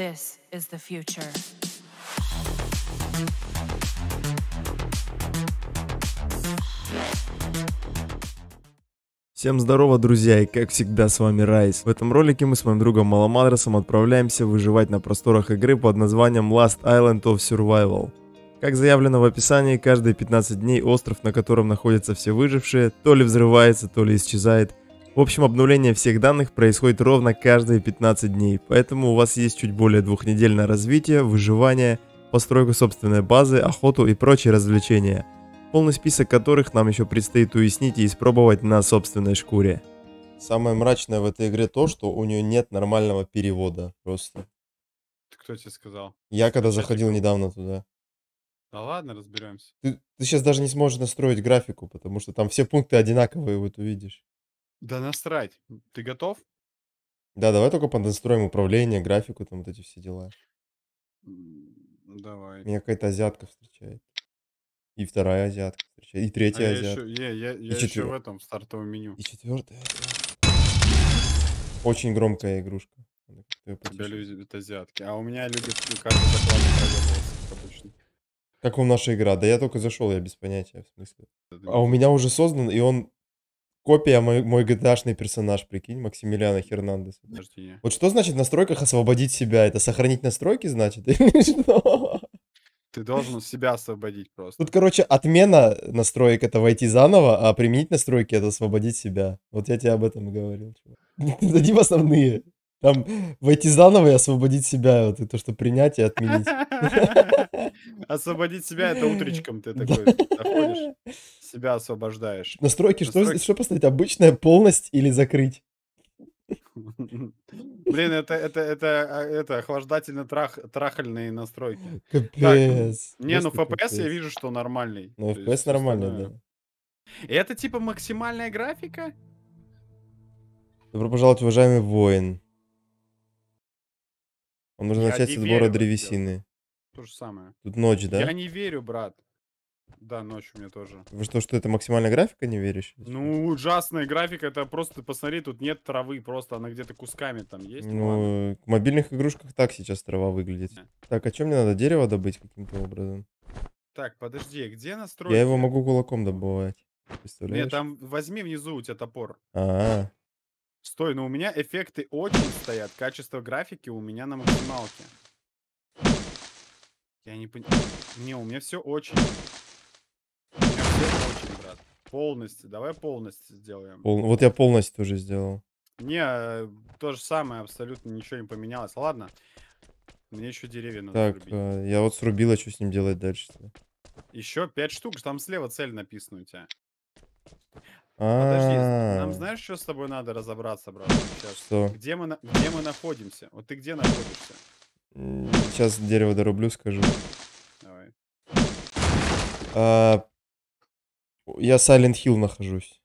This is the future. Всем здорово, друзья, и как всегда с вами Райс. В этом ролике мы с моим другом Маломадросом отправляемся выживать на просторах игры под названием Last Island of Survival. Как заявлено в описании, каждые 15 дней остров, на котором находятся все выжившие, то ли взрывается, то ли исчезает, в общем, обновление всех данных происходит ровно каждые 15 дней, поэтому у вас есть чуть более двух недель на развитие, выживание, постройку собственной базы, охоту и прочие развлечения, полный список которых нам еще предстоит уяснить и испробовать на собственной шкуре. Самое мрачное в этой игре то, что у нее нет нормального перевода просто. Кто тебе сказал? Я когда Сейчас заходил я... недавно туда. Да ладно, разберемся. Ты, ты сейчас даже не сможешь настроить графику, потому что там все пункты одинаковые, вот увидишь. Да насрать. Ты готов? Да, давай только поднастроим управление, графику, там вот эти все дела. Ну давай. Меня какая-то азиатка встречает. И вторая азиатка встречает. И а третья а азиатка. Я еще, я, я, я четвер... еще в этом стартовом меню. И четвертая. Очень громкая игрушка. Тебя любят азиатки. А у меня любят карты доклады обычно. Как вам наша игра? Да я только зашел, я без понятия, в смысле. А у меня уже создан, и он Копия мой, мой gta персонаж, прикинь, Максимилиана Хернандес. Подожди. Вот что значит в настройках освободить себя? Это сохранить настройки, значит? Или что? Ты должен себя освободить просто. Тут, короче, отмена настроек — это войти заново, а применить настройки — это освободить себя. Вот я тебе об этом и говорил. Дадим основные. Там войти заново и освободить себя, вот и то, что принять и отменить. Освободить себя это утречком ты такой доходишь, себя освобождаешь. Настройки, Что, что поставить? Обычная полность или закрыть? Блин, это, это, это, а, это охлаждательно трах, трахальные настройки. Капец. Так, не, ну FPS я вижу, что нормальный. Ну, FPS есть, нормальный, да. И это типа максимальная графика? Добро пожаловать, уважаемый воин. Он нужно начать не со древесины. То же самое. Тут ночь, да? Я не верю, брат. Да, ночь у меня тоже. Вы что, что это максимальная графика, не веришь? Ну, ужасная графика, это просто, посмотри, тут нет травы, просто она где-то кусками там есть. Ну, э, в мобильных игрушках так сейчас трава выглядит. Да. Э. Так, а чем мне надо дерево добыть каким-то образом? Так, подожди, где настройки? Я его могу кулаком добывать. Представляешь? Нет, там возьми внизу у тебя топор. А, Стой, но у меня эффекты очень стоят. Качество графики у меня на максималке. Я не понимаю. Не, у меня все очень. У меня все очень, брат. Полностью. Давай полностью сделаем. Пол... Вот я полностью уже сделал. Не, э, то же самое, абсолютно ничего не поменялось. Ладно. Мне еще деревья надо Так, срубить. Э, я вот срубил, а что с ним делать дальше? Еще пять штук, там слева цель написана у тебя. Подожди, нам а. знаешь, что с тобой надо разобраться, брат? Сейчас. Что? Где мы, на- где мы находимся? Вот ты где находишься? Сейчас дерево дорублю, скажу. Давай. А, Я Silent Hill нахожусь.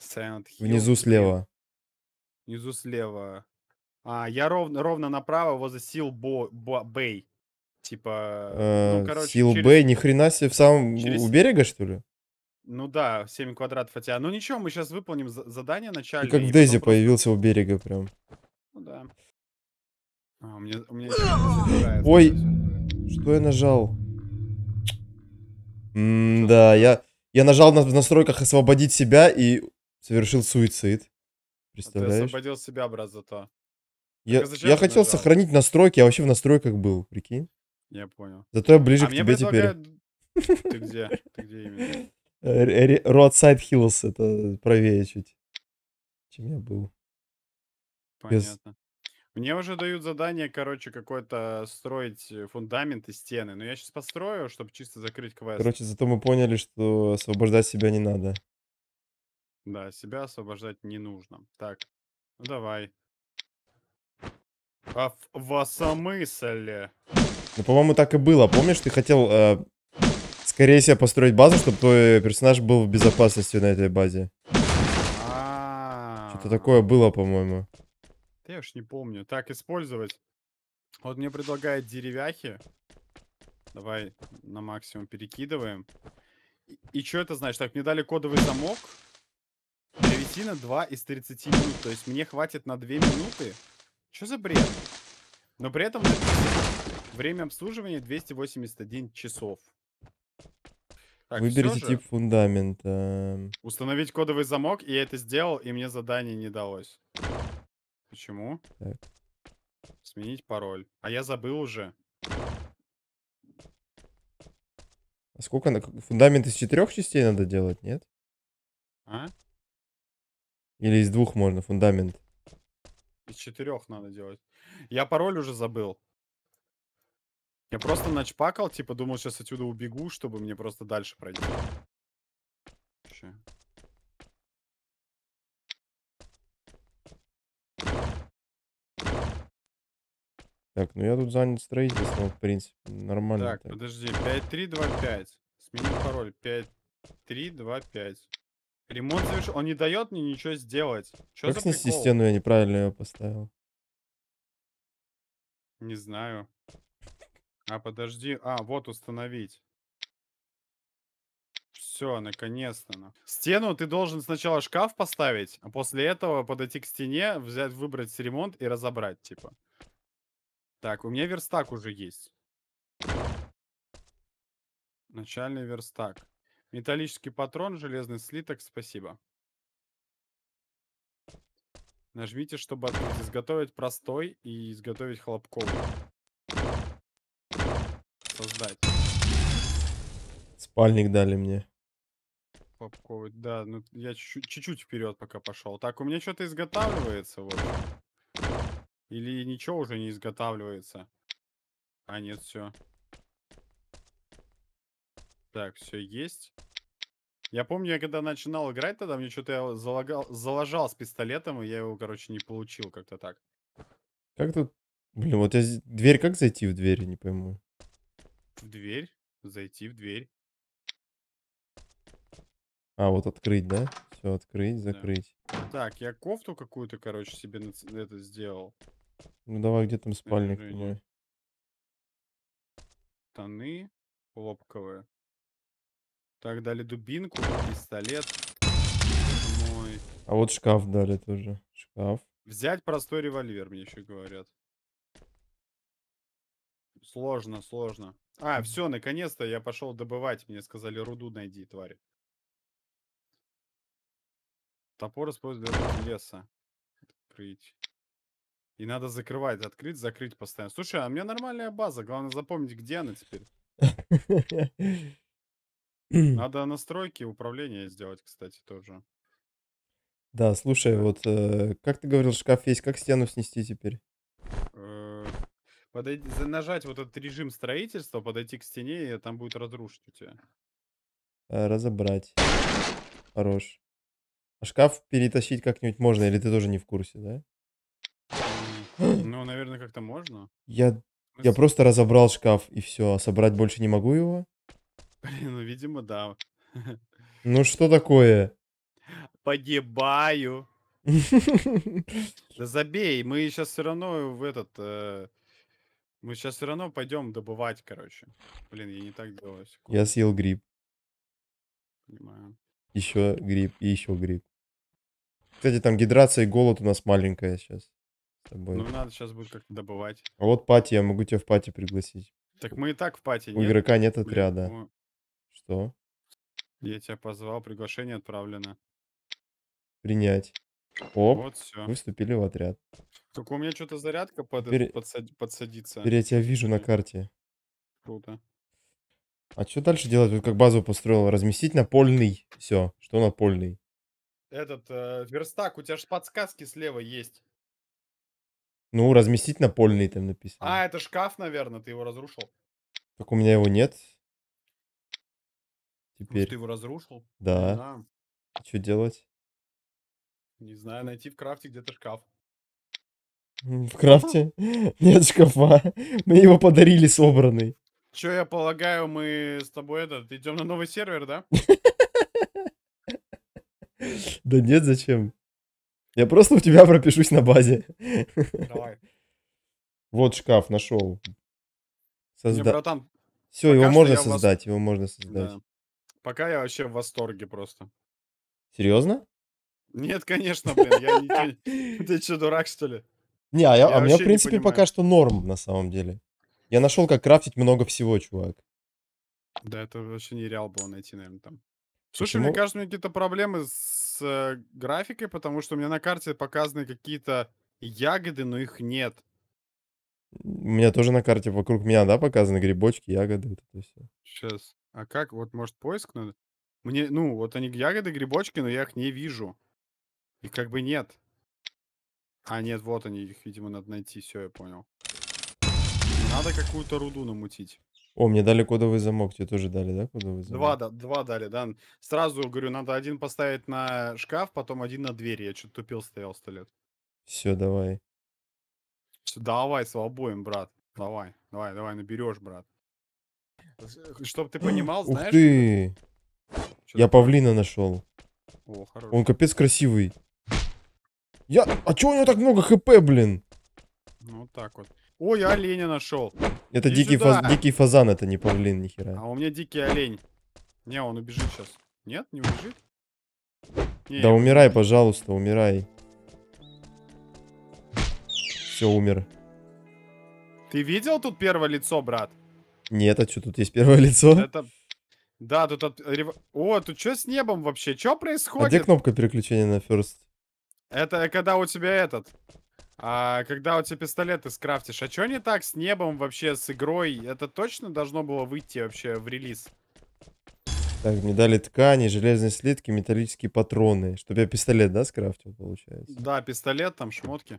Silent Hill. Внизу слева. Внизу слева. А, я ровно, ровно направо возле сил Бо, Бо- Бэй. Типа, ну, э, короче, Сил через- Б, ни хрена себе, в самом через- у берега, что ли? Ну да, 7 квадратов хотя. Ну ничего, мы сейчас выполним задание начальное. И как Дези просто... появился у берега прям. Ну да. А, мне, мне Ой, что я нажал? М да, я, я нажал на, в настройках освободить себя и совершил суицид. Представляешь? А ты освободил себя, брат, зато. Я, а я хотел нажал? сохранить настройки, я вообще в настройках был, прикинь. Я понял. Зато я ближе а к тебе предлагают... теперь. Ты где? Ты где именно? Roadside Hills это правее чуть, чем я был. Понятно. Мне уже дают задание, короче, какое-то строить э, фундамент и стены. Но я сейчас построю, чтобы чисто закрыть квест. Короче, зато мы поняли, что освобождать себя не надо. Да, себя освобождать не нужно. Так, ну давай. А в, в осомысле? Ну, по-моему, так и было. Помнишь, ты хотел э, Скорее себе построить базу, чтобы твой персонаж был в безопасности на этой базе. Что-то такое было, по-моему. Я уж не помню. Так, использовать. Вот мне предлагают деревяхи. Давай на максимум перекидываем. И, и что это значит? Так, мне дали кодовый замок. Древесина 2 из 30 минут. То есть мне хватит на 2 минуты. Что за бред? Но при этом время обслуживания 281 часов. Так, Выберите тип фундамента. Установить кодовый замок, и я это сделал, и мне задание не далось. Почему? Так. Сменить пароль. А я забыл уже. А сколько? Фундамент из четырех частей надо делать, нет? А? Или из двух можно фундамент? Из четырех надо делать. Я пароль уже забыл. Я просто начпакал, типа, думал, сейчас отсюда убегу, чтобы мне просто дальше пройти. Вообще. Так, ну я тут занят строительством, в принципе, нормально. Так, так. подожди, 5325. Смени пароль, 5325. Ремонт завершил, он не дает мне ничего сделать. Чё как снести стену, я неправильно ее поставил? Не знаю. А, подожди. А, вот установить. Все, наконец-то. Стену ты должен сначала шкаф поставить, а после этого подойти к стене, взять, выбрать ремонт и разобрать, типа. Так, у меня верстак уже есть. Начальный верстак. Металлический патрон, железный слиток, спасибо. Нажмите, чтобы открыть. Изготовить простой и изготовить хлопковый создать. Спальник дали мне. Попковать, да. Ну, я чуть-чуть вперед пока пошел. Так, у меня что-то изготавливается вот. Или ничего уже не изготавливается? А, нет, все. Так, все есть. Я помню, я когда начинал играть тогда, мне что-то залагал, залажал с пистолетом, и я его, короче, не получил как-то так. Как тут... Блин, вот я... дверь, как зайти в дверь, не пойму в дверь, зайти в дверь. А, вот открыть, да? Все, открыть, закрыть. Да. Так, я кофту какую-то, короче, себе на... это сделал. Ну давай, где там спальник Наверное, мой? Штаны хлопковые. Так, дали дубинку, пистолет. Мой. А вот шкаф дали тоже. Шкаф. Взять простой револьвер, мне еще говорят. Сложно, сложно. А, все, наконец-то я пошел добывать. Мне сказали, руду найди, твари. Топор используют для леса. Открыть. И надо закрывать, открыть, закрыть постоянно. Слушай, а у меня нормальная база. Главное запомнить, где она теперь. Надо настройки управления сделать, кстати, тоже. Да, слушай, э. вот э, как ты говорил, шкаф есть, как стену снести теперь? Подойти, нажать вот этот режим строительства, подойти к стене, и там будет разрушить у тебя. Э, разобрать. Хорош. А шкаф перетащить как-нибудь можно, или ты тоже не в курсе, да? Ну, наверное, как-то можно. Я, я просто разобрал шкаф, и все. А собрать больше не могу его? Блин, ну, видимо, да. Ну, что такое? Погибаю. Да забей, мы сейчас все равно в этот... Э, мы сейчас все равно пойдем добывать, короче. Блин, я не так делаю. Секунду. Я съел гриб. Понимаю. Еще гриб и еще гриб. Кстати, там гидрация и голод у нас маленькая сейчас. С тобой. Ну, надо сейчас будет как-то добывать. А вот пати, я могу тебя в пати пригласить. Так мы и так в пати. У нет? игрока нет Блин, отряда. Мы... Ну Что? Я тебя позвал, приглашение отправлено. Принять. Оп, вот все. выступили в отряд. Так у меня что-то зарядка под... Теперь- подсад- подсадится. Теперь я тебя вижу на карте. Круто. А что дальше делать? Вот как базу построил. Разместить напольный. Все. Что напольный? Этот э, верстак, у тебя же подсказки слева есть. Ну, разместить напольный там написано. А, это шкаф, наверное, ты его разрушил. Так у меня его нет. Может, ну, Теперь. ты его разрушил? Да. Да. Что делать? Не знаю, найти в крафте где-то шкаф. В крафте? Нет шкафа. Мне его подарили собранный. Че, я полагаю, мы с тобой этот идем на новый сервер, да? Да нет, зачем? Я просто у тебя пропишусь на базе. Давай. Вот шкаф нашел. Созда... Все, его можно создать, его можно создать. Пока я вообще в восторге просто. Серьезно? Нет, конечно, блин. Я... Ты что, дурак, что ли? Не, а, я, я а у меня, в принципе, пока что норм, на самом деле. Я нашел, как крафтить много всего, чувак. Да, это вообще нереал было найти, наверное, там. Слушай, мне кажется, у меня какие-то проблемы с э, графикой, потому что у меня на карте показаны какие-то ягоды, но их нет. У меня тоже на карте вокруг меня, да, показаны грибочки, ягоды. Вот это все. Сейчас. А как? Вот, может, поиск надо? Мне, ну, вот они ягоды, грибочки, но я их не вижу. И как бы нет. А, нет, вот они, их, видимо, надо найти, все, я понял. Надо какую-то руду намутить. О, мне дали кодовый замок, тебе тоже дали, да, кодовый замок? Два, да, два дали, да. Сразу говорю, надо один поставить на шкаф, потом один на дверь. Я что-то тупил, стоял сто лет. Все, давай. Все, давай, с брат. Давай, давай, давай, наберешь, брат. Э, чтоб ты понимал, знаешь... Ух ты! я павлина нашел. О, хорошо. Он капец красивый. Я... А чего у него так много хп, блин? Ну, вот так вот. Ой, я оленя нашел. Это дикий, фаз... дикий фазан, это не павлин, нихера. А у меня дикий олень. Не, он убежит сейчас. Нет, не убежит? Не, да умирай, пожалуйста, умирай. Все, умер. Ты видел тут первое лицо, брат? Нет, а что, тут есть первое лицо? Это... Да, тут... От... О, тут что с небом вообще? Что происходит? А где кнопка переключения на first? Это когда у тебя этот... А когда у тебя пистолеты скрафтишь, а что не так с небом вообще, с игрой? Это точно должно было выйти вообще в релиз? Так, мне дали ткани, железные слитки, металлические патроны. Чтобы я пистолет, да, скрафтил, получается? Да, пистолет, там шмотки.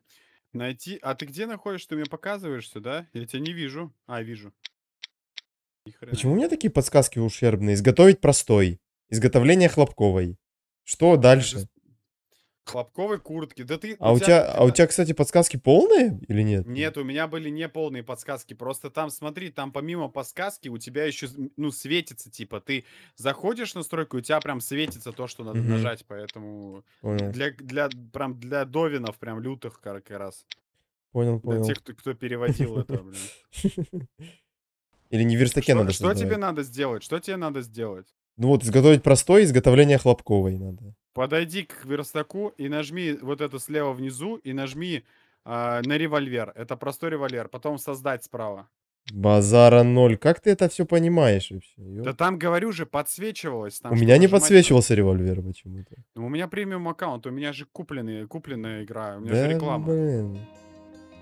Найти... А ты где находишься? Ты мне показываешься, да? Я тебя не вижу. А, вижу. Почему у меня такие подсказки ущербные? Изготовить простой. Изготовление хлопковой. Что дальше? Хлопковой куртки. Да ты. А у тебя, тебя, а у тебя, кстати, подсказки полные или нет? Нет, у меня были не полные подсказки. Просто там, смотри, там помимо подсказки у тебя еще, ну, светится, типа, ты заходишь на стройку, у тебя прям светится то, что надо угу. нажать, поэтому понял. для для прям для довинов, прям лютых как раз. Понял, понял. Для тех, кто, кто переводил это, блин. Или не верстаке надо что Что тебе надо сделать? Что тебе надо сделать? Ну вот, изготовить простое изготовление хлопковой надо подойди к верстаку и нажми вот это слева внизу и нажми э, на револьвер. Это простой револьвер. Потом создать справа. Базара ноль. Как ты это все понимаешь вообще? Ё... Да там, говорю же, подсвечивалось. Там у меня не подсвечивался мать... револьвер почему-то. Ну, у меня премиум аккаунт, у меня же купленная, купленная игра, у меня да, же реклама. Блин.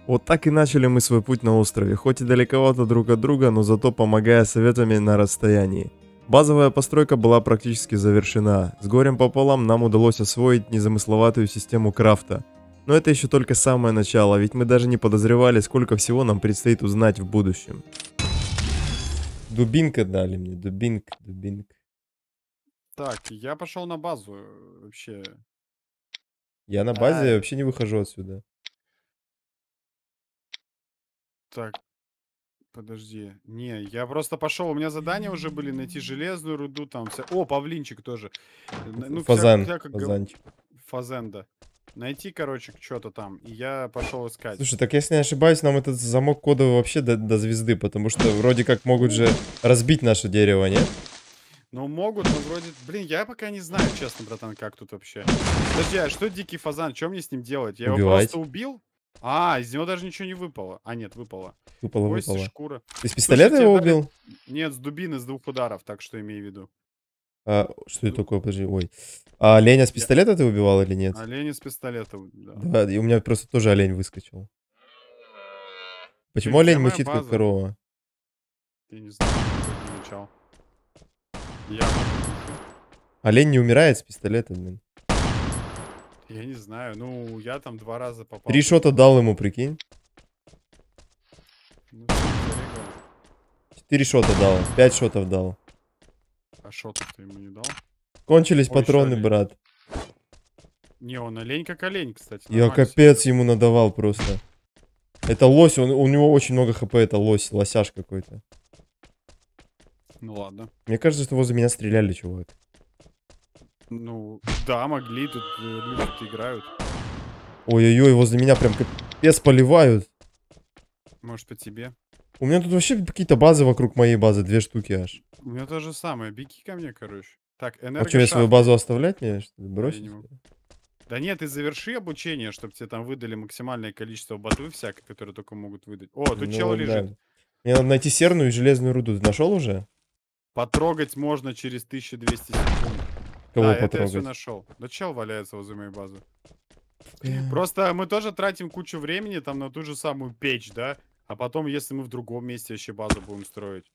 Вот так и начали мы свой путь на острове, хоть и далековато друг от друга, но зато помогая советами на расстоянии. Базовая постройка была практически завершена. С горем пополам нам удалось освоить незамысловатую систему крафта. Но это еще только самое начало, ведь мы даже не подозревали, сколько всего нам предстоит узнать в будущем. Дубинка дали мне, дубинка, дубинка. Так, я пошел на базу э, вообще. Я на а, базе а... вообще не выхожу отсюда. Так, Подожди. Не, я просто пошел. У меня задания уже были найти железную руду там. Вся... О, павлинчик тоже. Ну, Фазан. Вся, вся, как... Фазанчик. Фазен, Найти, короче, что-то там. И я пошел искать. Слушай, так если не ошибаюсь, нам этот замок кодовый вообще до, до звезды, потому что вроде как могут же разбить наше дерево, нет? Ну, могут, но вроде... Блин, я пока не знаю, честно, братан, как тут вообще. Подожди, а что дикий фазан? Что мне с ним делать? Я Убивать. его просто убил? А, из него даже ничего не выпало. А, нет, выпало. Выпало, Кости, выпало. шкура. Ты с пистолета его убил? Нет, с дубины, с двух ударов, так что имею в виду. А, что это такое? Подожди, ой. А оленя с пистолета я... ты убивал или нет? Оленя с пистолета, да. Да, и у меня просто тоже олень выскочил. Почему ты олень мучит как корова? Я не знаю, я Я... Олень не умирает с пистолета, блин. Я не знаю, ну я там два раза попал. Три шота дал ему, прикинь. Ну, Четыре шота дал, пять шотов дал. А шотов ты ему не дал? Кончились Ой, патроны, брат. Не, он олень как олень, кстати. Я капец себе. ему надавал просто. Это лось, он, у него очень много хп, это лось, лосяж какой-то. Ну ладно. Мне кажется, что возле меня стреляли, чувак. Ну, да, могли, тут э, люди играют. Ой-ой-ой, возле меня прям капец поливают. Может, по тебе? У меня тут вообще какие-то базы вокруг моей базы, две штуки аж. У меня то же самое, беги ко мне, короче. Так, энергия. А что, я свою базу оставлять мне, что ли, бросить? Не да нет, ты заверши обучение, чтобы тебе там выдали максимальное количество ботвы всякой, которые только могут выдать. О, тут ну, чел лежит. Да. Мне надо найти серную и железную руду. Ты нашел уже? Потрогать можно через 1200 секунд. Кого да, это я все нашел. Да чел валяется возле моей базы. Просто мы тоже тратим кучу времени там на ту же самую печь, да? А потом, если мы в другом месте еще базу будем строить.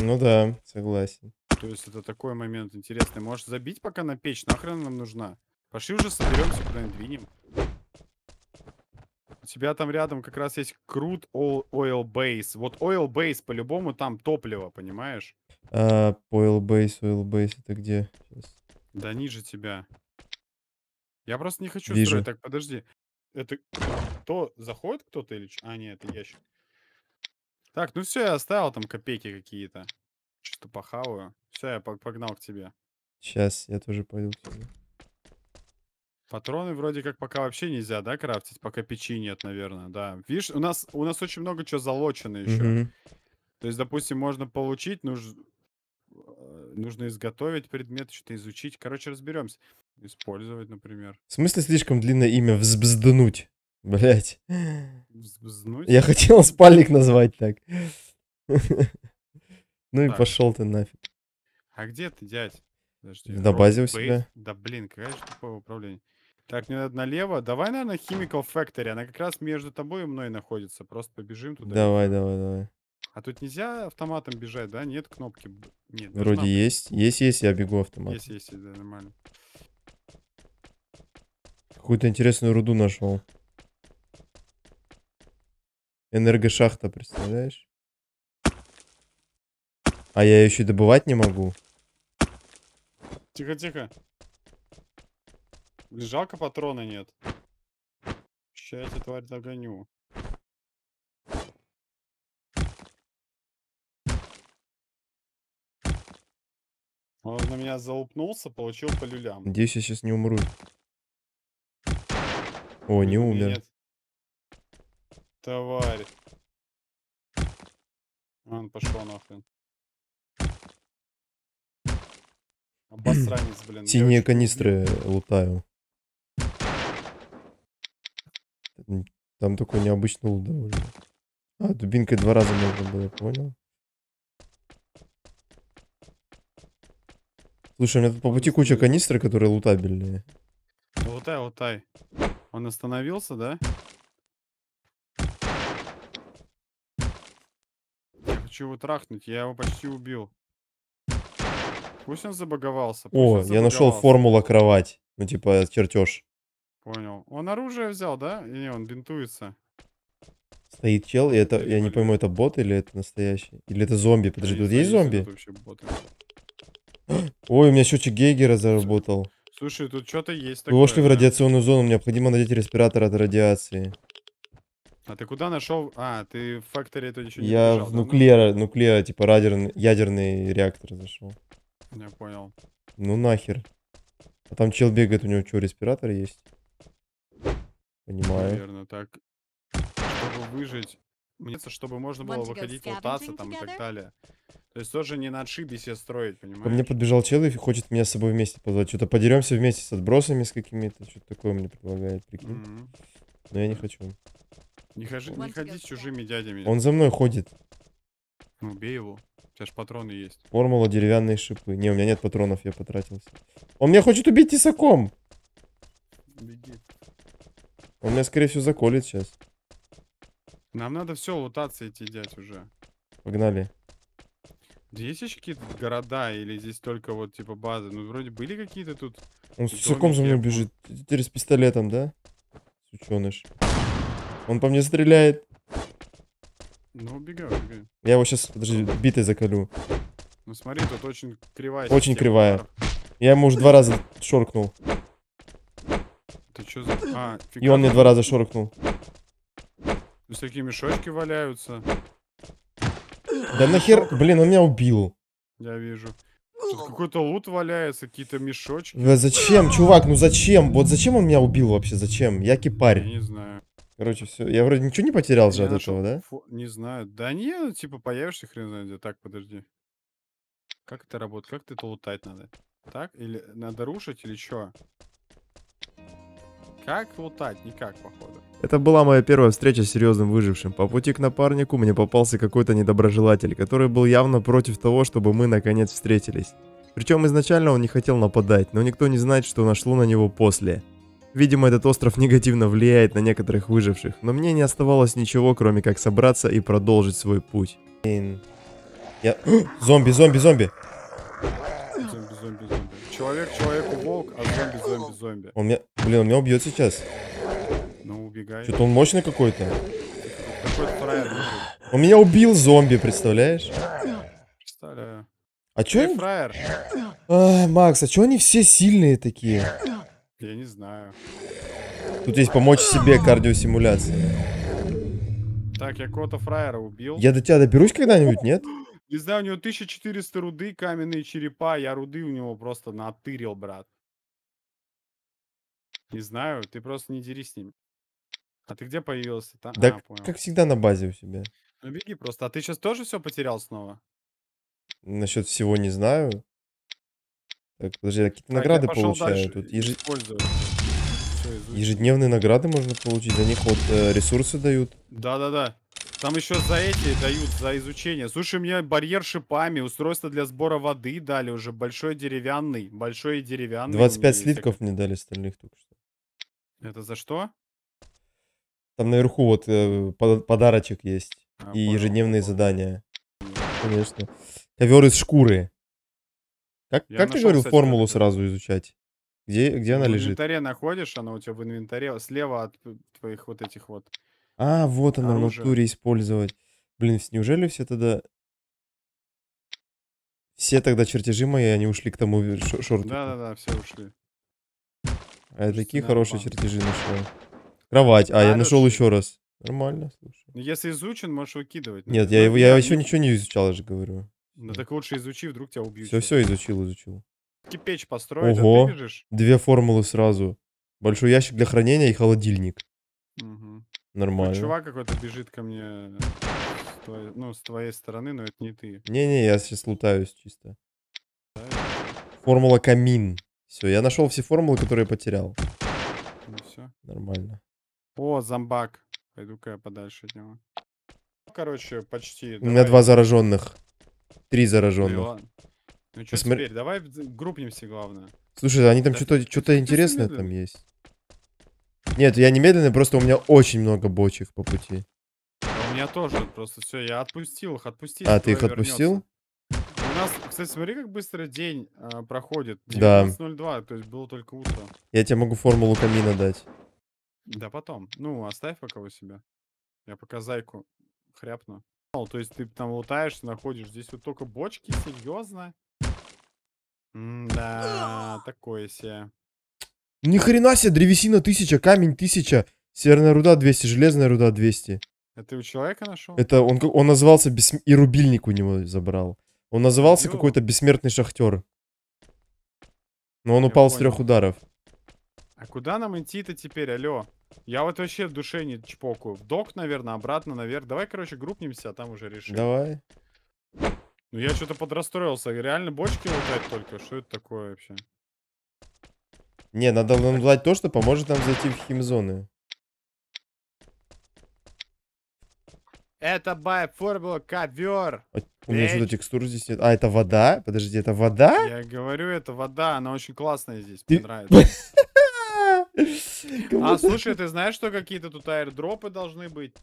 Ну да, согласен. То есть это такой момент интересный. Можешь забить пока на печь, нахрен нам нужна. Пошли уже соберемся, куда-нибудь двинем. У тебя там рядом как раз есть крут oil base. Вот oil base по-любому там топливо, понимаешь? А, oil base, oil base это где? Сейчас. Да ниже тебя. Я просто не хочу Вижу. строить. Так, подожди. Это кто? Заходит кто-то или... А, нет, это ящик. Так, ну все, я оставил там копейки какие-то. Что-то похаваю. Все, я погнал к тебе. Сейчас, я тоже пойду к тебе. Патроны вроде как пока вообще нельзя, да, крафтить? Пока печи нет, наверное, да. Видишь, у нас, у нас очень много чего залочено еще. Mm -hmm. То есть, допустим, можно получить, ну, Э, нужно изготовить предмет, что-то изучить. Короче, разберемся. Использовать, например. В смысле слишком длинное имя взбзднуть? Блять. Взбзднуть? Я хотел спальник назвать так. Ну и пошел ты нафиг. А где ты, дядь? Подожди, на базе у себя. Да блин, какая же тупое управление. Так, мне надо налево. Давай, наверное, Chemical Factory. Она как раз между тобой и мной находится. Просто побежим туда. Давай, давай, давай. А тут нельзя автоматом бежать, да? Нет кнопки? Нет. Вроде должна... есть. Есть, есть, я бегу автоматом. Есть, есть, да, нормально. Какую-то интересную руду нашел. Энергошахта, представляешь? А я ее еще добывать не могу. Тихо, тихо. Жалко патрона нет. Сейчас я тварь догоню. Он на меня заупнулся, получил по люлям. Надеюсь, я сейчас не умру. О, не умер. Нет. Товарищ. Он пошел нахрен. Обосранец, блин. Синие канистры лутаю. Там такой необычный лут А, дубинкой два раза можно было, понял? Слушай, у меня тут по пути куча канистры, которые лутабельные. Лутай, лутай. Он остановился, да? Я хочу его трахнуть, я его почти убил. Пусть он забаговался. Пусть О, он забаговался. я нашел формула кровать. Ну, типа, чертеж. Понял. Он оружие взял, да? И не, он бинтуется. Стоит чел, и это, я не пойму, это бот или это настоящий? Или это зомби? Подожди, тут есть зомби? Это вообще боты. Ой, у меня счетчик Гейгера заработал. Слушай, тут что-то есть такое. Вы вошли да? в радиационную зону, необходимо надеть респиратор от радиации. А ты куда нашел? А, ты в факторе это еще не Я в нуклеар, нуклеар, типа радиарный, ядерный реактор зашел. Я понял. Ну нахер. А там чел бегает, у него что, респиратор есть? Понимаю. Наверное, так. Чтобы выжить, мне кажется, чтобы можно было выходить, лутаться там и так далее. То есть тоже не на отшибе себе строить, понимаешь? Ко мне подбежал чел и хочет меня с собой вместе позвать. Что-то подеремся вместе с отбросами с какими-то. Что-то такое мне предлагает, прикинь. Mm -hmm. Но я не хочу. Не, хожи, не ходи с чужими дядями. Он за мной ходит. Ну, бей его. У тебя же патроны есть. Формула деревянные шипы. Не, у меня нет патронов, я потратился. Он меня хочет убить тесаком. Беги. Он меня, скорее всего, заколет сейчас. Нам надо все лутаться идти делать уже. Погнали. Да есть еще какие-то города или здесь только вот типа базы? Ну вроде были какие-то тут. Он с суком за мной типа. бежит. Теперь с пистолетом, да? Сученыш. Он по мне стреляет. Ну убегай, убегай. Я его сейчас, подожди, битой заколю. Ну смотри, тут очень кривая. Очень кривая. Я ему уже два раза шоркнул. Ты что за... А, И он мне два раза шоркнул. Ну, всякие мешочки валяются. Да нахер, блин, он меня убил. Я вижу. Какой-то лут валяется, какие-то мешочки. Да зачем, чувак, ну зачем? Вот зачем он меня убил вообще, зачем? Я кипарь. Я не знаю. Короче, все. Я вроде ничего не потерял же от этого, да? Не знаю. Да не, ну, типа появишься хрен знает где. Так, подожди. Как это работает? Как это лутать надо? Так? Или надо рушить, или что? Как лутать? Никак, походу. Это была моя первая встреча с серьезным выжившим. По пути к напарнику мне попался какой-то недоброжелатель, который был явно против того, чтобы мы наконец встретились. Причем изначально он не хотел нападать, но никто не знает, что нашло на него после. Видимо, этот остров негативно влияет на некоторых выживших, но мне не оставалось ничего, кроме как собраться и продолжить свой путь. Я... зомби, зомби, зомби! Зомби, зомби, зомби. Человек, человеку волк, а зомби, зомби, зомби. Он меня... Блин, он меня убьет сейчас. Ну, убегай. Что-то он мощный какой-то. какой Он меня убил зомби, представляешь? Представляю. А чё... Они... А, Макс, а чё они все сильные такие? Я не знаю. Тут есть помочь себе кардиосимуляция. Так, я кота фраера убил. Я до тебя доберусь когда-нибудь, нет? Не знаю, у него 1400 руды, каменные черепа. Я руды у него просто натырил, брат. Не знаю, ты просто не дерись с ними. А ты где появился? Там? Да, а, понял. как всегда на базе у себя. Ну беги просто. А ты сейчас тоже все потерял снова? Насчет всего не знаю. Так, подожди, а какие-то так, награды получаю. Тут еж... Ежедневные награды можно получить, за них вот э, ресурсы дают. Да-да-да. Там еще за эти дают, за изучение. Слушай, мне барьер шипами, устройство для сбора воды дали уже, большой деревянный, большой и деревянный. 25 слитков мне дали стальных только что. Это за что? Там наверху вот э, под, подарочек есть. А, и понял, ежедневные понял. задания. Конечно. Ковер из шкуры. Как, как нашел, ты говорил, кстати, формулу это... сразу изучать? Где, где она лежит? В инвентаре находишь, она у тебя в инвентаре, слева от э, твоих вот этих вот. А, вот она, в натуре использовать. Блин, неужели все тогда... Все тогда чертежи мои, они ушли к тому шорту? Да-да-да, все ушли. А я такие хорошие чертежи нашел. Кровать. А, я нашел еще раз. Нормально, слушай. Ну, если изучен, можешь выкидывать. Нет, я, я еще ничего не изучал, я же говорю. Ну так лучше изучи, вдруг тебя убьют. Все, все изучил, изучил. Кипеч построить, Ого, а ты бежишь? две формулы сразу. Большой ящик для хранения и холодильник. Угу. Нормально. Ну, чувак какой-то бежит ко мне с твоей, ну, с твоей стороны, но это не ты. Не-не, я сейчас лутаюсь чисто. Да, Формула камин. Все, я нашел все формулы, которые потерял. Ну все. Нормально. О, зомбак. Пойду-ка я подальше от него. Короче, почти. У меня два зараженных. Три зараженных. Ну что Посмотри... теперь, давай группнемся, главное. Слушай, они там да что-то что интересное там есть. Нет, я немедленный, просто у меня очень много бочек по пути. А у меня тоже, просто все, я отпустил их, отпустил. А, ты их вернется. отпустил? нас, кстати, смотри, как быстро день э, проходит. Да. 19.02, то есть было только утро. Я тебе могу формулу камина дать. Да потом. Ну, оставь пока у себя. Я пока зайку хряпну. То есть ты там лутаешь, находишь. Здесь вот только бочки, серьезно? да, такое себе. Ни хрена себе, древесина тысяча, камень тысяча, северная руда 200, железная руда 200. Это а у человека нашел? Это он, он назывался бессм... и рубильник у него забрал. Он назывался ну. какой-то бессмертный шахтер. Но он Я упал понял. с трех ударов. А куда нам идти-то теперь, алё? Я вот вообще в душе не чпокую. В док, наверное, обратно наверх. Давай, короче, группнемся, а там уже решим. Давай. Ну я что-то подрастроился. Реально бочки лутать только? Что это такое вообще? Не, надо лутать то, что поможет нам зайти в химзоны. Это бай формула ковер. У меня что-то текстуры здесь нет. А, это вода? Подожди, это вода? Я говорю, это вода, она очень классная здесь, мне нравится. А, слушай, ты знаешь, что какие-то тут аирдропы должны быть?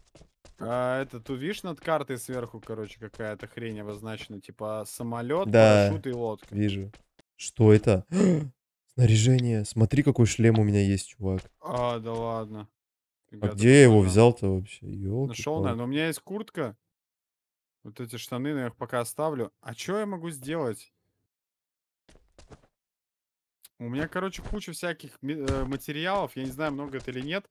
А, это ты видишь над картой сверху, короче, какая-то хрень обозначена, типа самолет, парашют и лодка. вижу. Что это? Снаряжение. Смотри, какой шлем у меня есть, чувак. А, да ладно. А где я его взял-то вообще? Нашел, наверное. У меня есть куртка. Вот эти штаны, я их пока оставлю. А что я могу сделать? У меня, короче, куча всяких э, материалов. Я не знаю, много это или нет.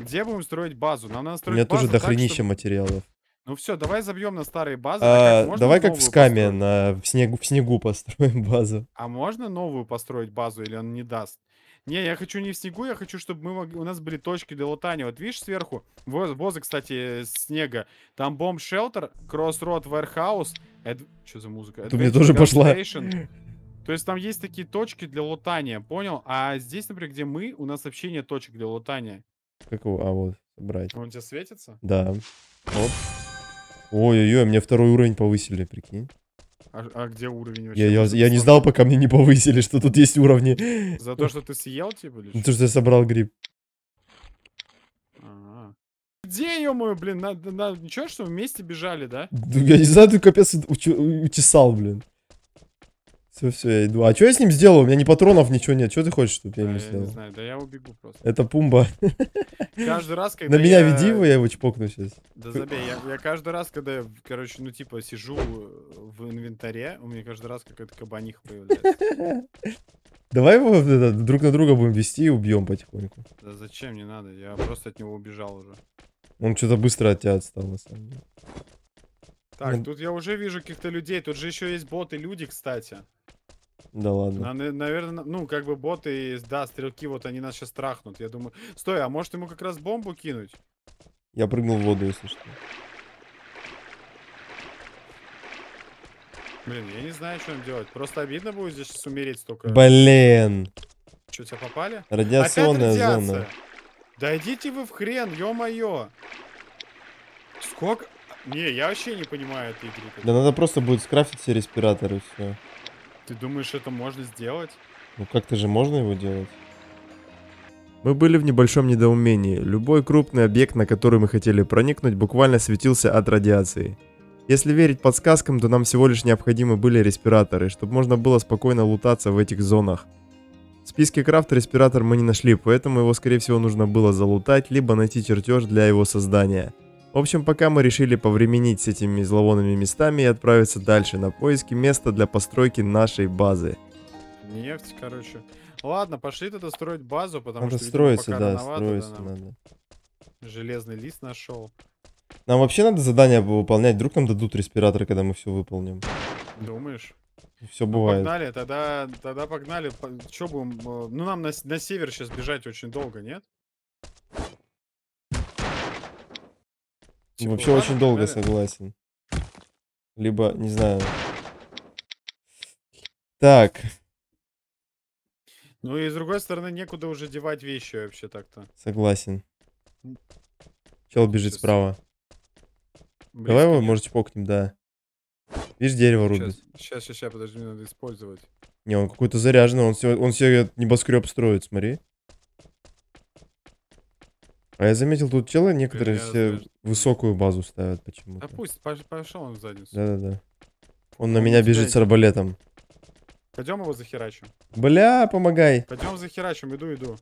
Где будем строить базу? Нам надо строить У меня базу тоже дохренища чтобы... материалов. Ну все, давай забьем на старые базы. А, Можно давай как в скаме, на, в, снегу, в снегу построим базу. А можно новую построить базу или он не даст? Не, я хочу не в снегу, я хочу, чтобы мы могли... у нас были точки для лутания. Вот видишь сверху? Воз, возы, кстати, снега. Там бомб шелтер, кроссрод вэрхаус. Эд... Что за музыка? Это мне тоже пошла. То есть там есть такие точки для лутания, понял? А здесь, например, где мы, у нас вообще нет точек для лутания. Как его? А вот, брать. Он у тебя светится? Да. Оп. Ой-ой-ой, мне второй уровень повысили, прикинь. А, а где уровень Я, я, я не знал, пока мне не повысили, что тут есть уровни. За то, что ты съел, типа? Или ну, то, что я собрал гриб. А -а где, ё-моё, блин, надо, надо, ничего, что вместе бежали, да? Ну, я не знаю, ты капец утесал, блин. Все, все, я иду. А что я с ним сделал? У меня ни патронов, ничего нет. Что ты хочешь, чтобы я э, ему сделал? Я не знаю, да я убегу просто. Это пумба. Каждый раз, когда На меня веди его, я его чпокну сейчас. Да забей, я каждый раз, когда, я, короче, ну типа сижу э, в инвентаре, у меня каждый раз какая-то кабаниха появляется. Давай его друг на друга будем вести и убьем потихоньку. Да зачем, не надо, я просто от него убежал уже. Он что-то быстро от тебя отстал, на самом деле. Так, ну... тут я уже вижу каких-то людей. Тут же еще есть боты, люди, кстати. Да ладно. На, наверное, ну, как бы боты, да, стрелки, вот они нас сейчас трахнут. Я думаю... Стой, а может ему как раз бомбу кинуть? Я прыгнул в воду, если что. Блин, я не знаю, что им делать. Просто обидно будет здесь сейчас умереть столько. Блин. Что, тебя попали? Радиационная зона. Да идите вы в хрен, ё-моё. Сколько? Не, я вообще не понимаю этой игры. Да надо просто будет скрафтить все респираторы и все. Ты думаешь, это можно сделать? Ну как-то же можно его делать. Мы были в небольшом недоумении. Любой крупный объект, на который мы хотели проникнуть, буквально светился от радиации. Если верить подсказкам, то нам всего лишь необходимы были респираторы, чтобы можно было спокойно лутаться в этих зонах. В списке крафта респиратор мы не нашли, поэтому его скорее всего нужно было залутать, либо найти чертеж для его создания – в общем, пока мы решили повременить с этими зловонными местами и отправиться дальше на поиски места для постройки нашей базы. Нефть, короче. Ладно, пошли тогда строить базу, потому надо что... строится, видимо, да, строится да, надо. Железный лист нашел. Нам вообще надо задание выполнять, вдруг нам дадут респираторы, когда мы все выполним. Думаешь? Все ну, бывает. Ну, погнали, тогда, тогда погнали. Че будем... Э, ну, нам на, на север сейчас бежать очень долго, нет? Чего? Типа, вообще Ладно, очень долго, согласен. Либо, не знаю. Так. Ну и с другой стороны, некуда уже девать вещи вообще так-то. Согласен. Чел бежит Сейчас. справа. Близко Давай его, нет. может, чпокнем, да. Видишь, дерево рубит. Сейчас, сейчас, сейчас, подожди, мне надо использовать. Не, он какой-то заряженный, он все, он все небоскреб строит, смотри. А я заметил, тут тело некоторые все знаю. высокую базу ставят почему-то. Да пусть, пошел он в задницу. Да-да-да. Он на меня бежит с арбалетом. Пойдем его захерачим. Бля, помогай. Пойдем захерачим, иду, иду.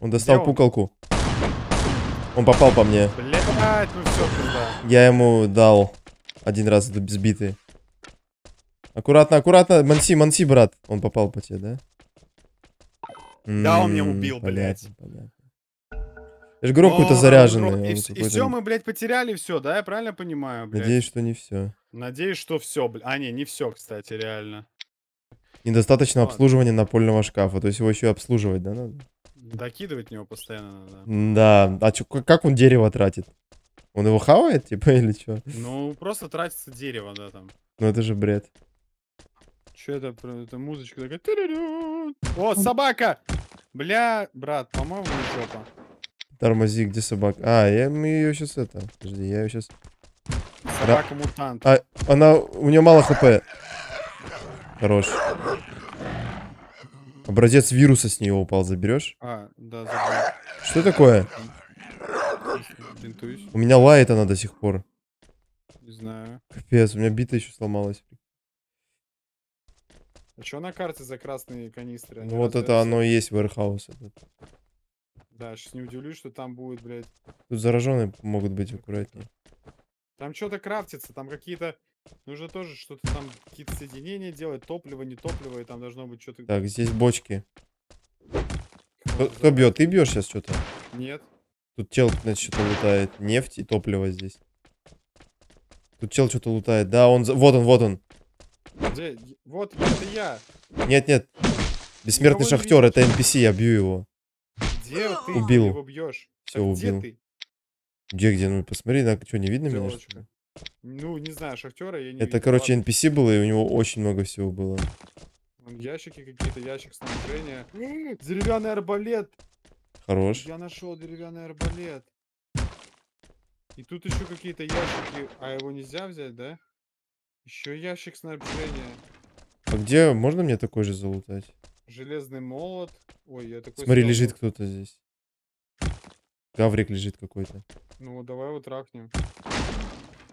Он достал он? пуколку. Он попал по мне. Блять, ну все, туда. Я ему дал один раз сбитый. Аккуратно, аккуратно. Манси, манси, брат. Он попал по тебе, да? Да, он меня убил, блядь. Я же говорю, какой-то заряженный. И, все, мы, блядь, потеряли все, да? Я правильно понимаю, блядь? Надеюсь, что не все. Надеюсь, что все, блядь. А, не, не все, кстати, реально. Недостаточно обслуживания напольного шкафа. То есть его еще и обслуживать, да, надо? Докидывать него постоянно надо. Да. А чё, как он дерево тратит? Он его хавает, типа, или что? Ну, просто тратится дерево, да, там. Ну, это же бред. Что это? Это музычка такая. О, собака! Бля, брат, по-моему, жопа. Тормози, где собака? А, я ее сейчас это. Подожди, я ее сейчас. Собака мутант. А, она. У нее мало хп. Хорош. Образец вируса с нее упал, заберешь? А, да, заберу. Что такое? Бинтуюсь. У меня лает она до сих пор. Не знаю. Капец, у меня бита еще сломалась. А что на карте за красные канистры? Они вот это оно и есть вэрхаус этот. Да, сейчас не удивлюсь, что там будет, блядь. Тут зараженные могут быть аккуратнее. Там что-то крафтится, там какие-то... Нужно тоже что-то там, какие-то соединения делать, топливо, не топливо, и там должно быть что-то... Так, здесь бочки. Кто, кто бьет? Ты бьешь сейчас что-то? Нет. Тут чел, значит, что-то лутает. Нефть и топливо здесь. Тут чел что-то лутает. Да, он... Вот он, вот он. Где? Вот, это я. Нет, нет. Бессмертный Никого шахтер, это NPC, я бью его. Где ты убил. его бьешь? Все, а так убил. Где, ты? где, где? Ну посмотри, на что, не видно Делочка. меня? Что ну, не знаю, шахтера я не Это, видел, короче, ладно. NPC было, и у него очень много всего было. ящики какие-то, ящик снабжения. Деревянный арбалет. Хорош. Я нашел деревянный арбалет. И тут еще какие-то ящики. А его нельзя взять, да? Еще ящик снабжения. А где можно мне такой же залутать? Железный молот. Ой, я такой... Смотри, лежит кто-то здесь. Гаврик лежит какой-то. Ну, давай его ракнем.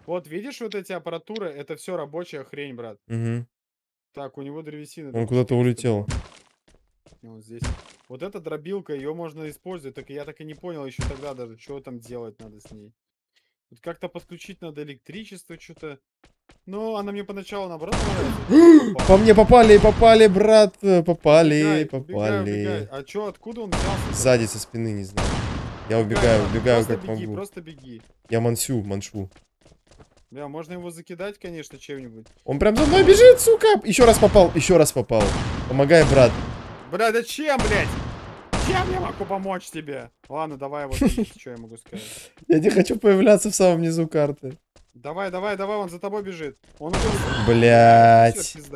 Вот, видишь вот эти аппаратуры? Это все рабочая хрень, брат. Угу. Так, у него древесина. Он куда-то улетел. Вот здесь. Вот эта дробилка, ее можно использовать. Так я так и не понял еще тогда даже, что там делать надо с ней. Вот как-то подключить надо электричество, что-то. Ну, она мне поначалу наоборот По мне попали, попали, брат, э, попали, бегай, попали. Бегай, бегай. А чё, откуда он взялся? Сзади со спины, не знаю. Я убегаю, убегаю просто как беги, могу. Просто беги. Я мансю, маншу. Да, можно его закидать, конечно, чем-нибудь. Он прям за мной бежит, сука! Еще раз попал, еще раз попал. Помогай, брат. Бля, да чем, блядь? Чем я могу помочь тебе? Ладно, давай вот, что я могу сказать. Я не хочу появляться в самом низу карты. Давай, давай, давай, он за тобой бежит. Он уже... Блять. Он сейчас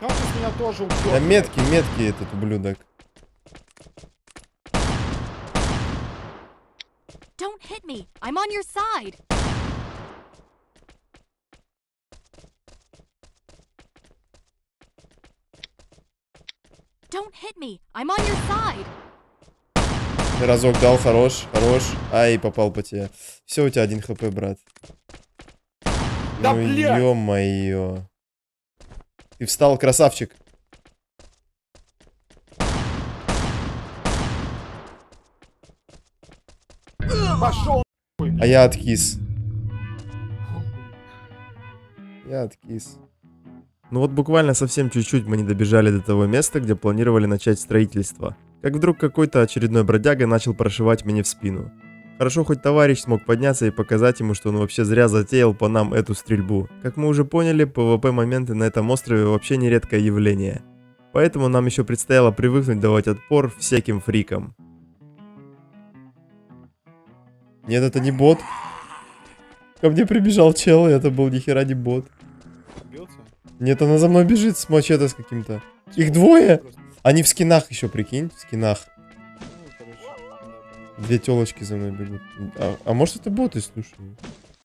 меня тоже убьет. Да меткий, меткий этот ублюдок. Don't hit me. I'm on your side. Don't hit me. I'm on your side. Разок дал, хорош, хорош. Ай, попал по тебе. Все, у тебя один хп, брат. Да, ну, ё-моё. Ты встал, красавчик. Пошел. А я откис. Я откис. Ну вот буквально совсем чуть-чуть мы не добежали до того места, где планировали начать строительство как вдруг какой-то очередной бродяга начал прошивать меня в спину. Хорошо, хоть товарищ смог подняться и показать ему, что он вообще зря затеял по нам эту стрельбу. Как мы уже поняли, ПВП-моменты на этом острове вообще нередкое явление. Поэтому нам еще предстояло привыкнуть давать отпор всяким фрикам. Нет, это не бот. Ко мне прибежал чел, и это был ни не бот. Нет, она за мной бежит с мачете с каким-то. Их двое? Они в скинах еще, прикинь, в скинах. Ну, Две телочки за мной бегут. А, а может это боты, слушай?